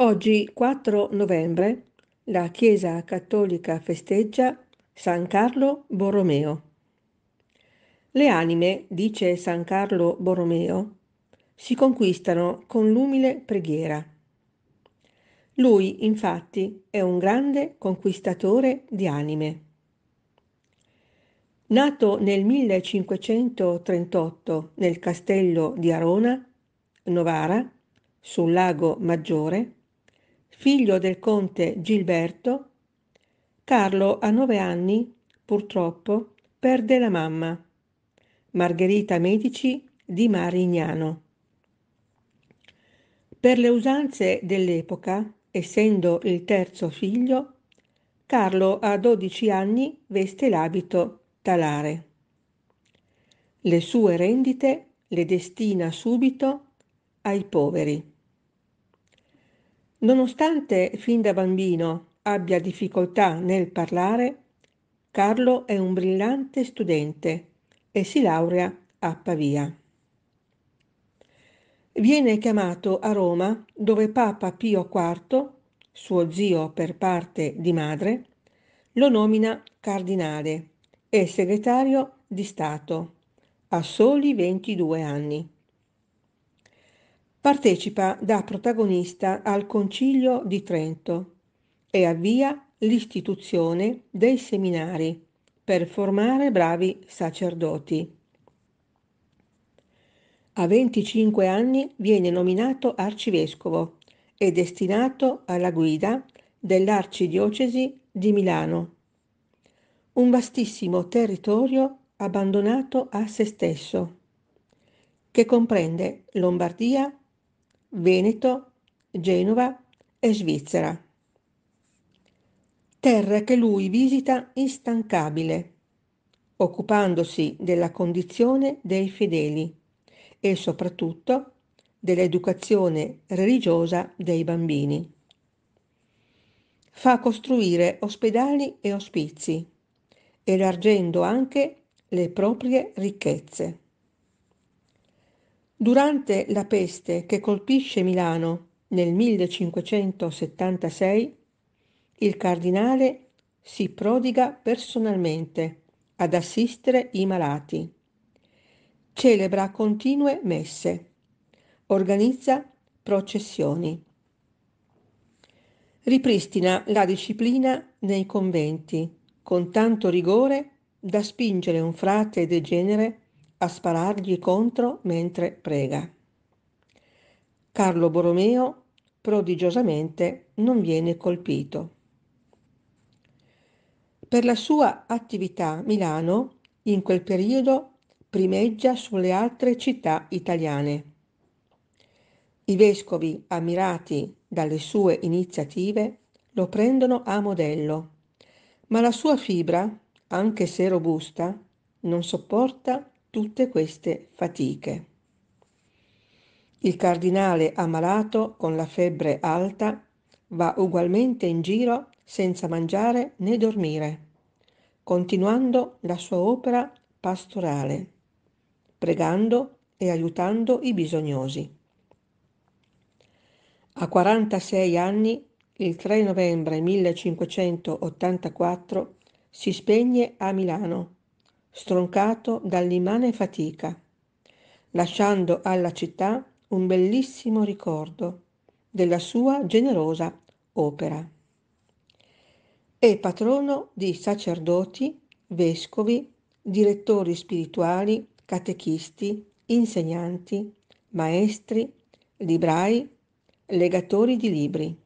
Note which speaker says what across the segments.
Speaker 1: Oggi, 4 novembre, la Chiesa Cattolica festeggia San Carlo Borromeo. Le anime, dice San Carlo Borromeo, si conquistano con l'umile preghiera. Lui, infatti, è un grande conquistatore di anime. Nato nel 1538 nel castello di Arona, Novara, sul lago Maggiore, figlio del conte Gilberto, Carlo a nove anni, purtroppo, perde la mamma, Margherita Medici di Marignano. Per le usanze dell'epoca, essendo il terzo figlio, Carlo a 12 anni veste l'abito talare. Le sue rendite le destina subito ai poveri. Nonostante fin da bambino abbia difficoltà nel parlare, Carlo è un brillante studente e si laurea a Pavia. Viene chiamato a Roma dove Papa Pio IV, suo zio per parte di madre, lo nomina cardinale e segretario di Stato a soli 22 anni. Partecipa da protagonista al Concilio di Trento e avvia l'istituzione dei seminari per formare bravi sacerdoti. A 25 anni viene nominato arcivescovo e destinato alla guida dell'arcidiocesi di Milano, un vastissimo territorio abbandonato a se stesso, che comprende Lombardia, Veneto, Genova e Svizzera. Terra che lui visita instancabile, occupandosi della condizione dei fedeli e soprattutto dell'educazione religiosa dei bambini. Fa costruire ospedali e ospizi, elargendo anche le proprie ricchezze. Durante la peste che colpisce Milano nel 1576, il cardinale si prodiga personalmente ad assistere i malati, celebra continue messe, organizza processioni, ripristina la disciplina nei conventi con tanto rigore da spingere un frate degenere a sparargli contro mentre prega. Carlo Borromeo prodigiosamente non viene colpito. Per la sua attività Milano in quel periodo primeggia sulle altre città italiane. I vescovi, ammirati dalle sue iniziative, lo prendono a modello, ma la sua fibra, anche se robusta, non sopporta tutte queste fatiche. Il cardinale ammalato con la febbre alta va ugualmente in giro senza mangiare né dormire, continuando la sua opera pastorale, pregando e aiutando i bisognosi. A 46 anni, il 3 novembre 1584, si spegne a Milano stroncato dall'immane fatica, lasciando alla città un bellissimo ricordo della sua generosa opera. È patrono di sacerdoti, vescovi, direttori spirituali, catechisti, insegnanti, maestri, librai, legatori di libri.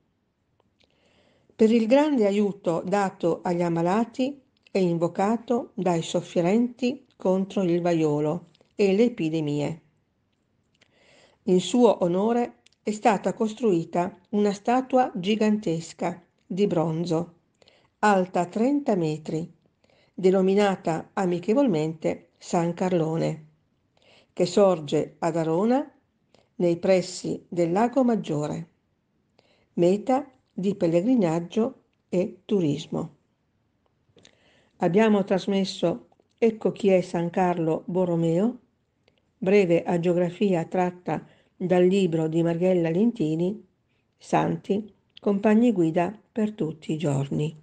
Speaker 1: Per il grande aiuto dato agli ammalati è invocato dai sofferenti contro il vaiolo e le epidemie. In suo onore è stata costruita una statua gigantesca di bronzo, alta 30 metri, denominata amichevolmente San Carlone, che sorge ad Arona nei pressi del Lago Maggiore, meta di pellegrinaggio e turismo abbiamo trasmesso Ecco chi è San Carlo Borromeo, breve agiografia tratta dal libro di Margherita Lentini, Santi, compagni guida per tutti i giorni.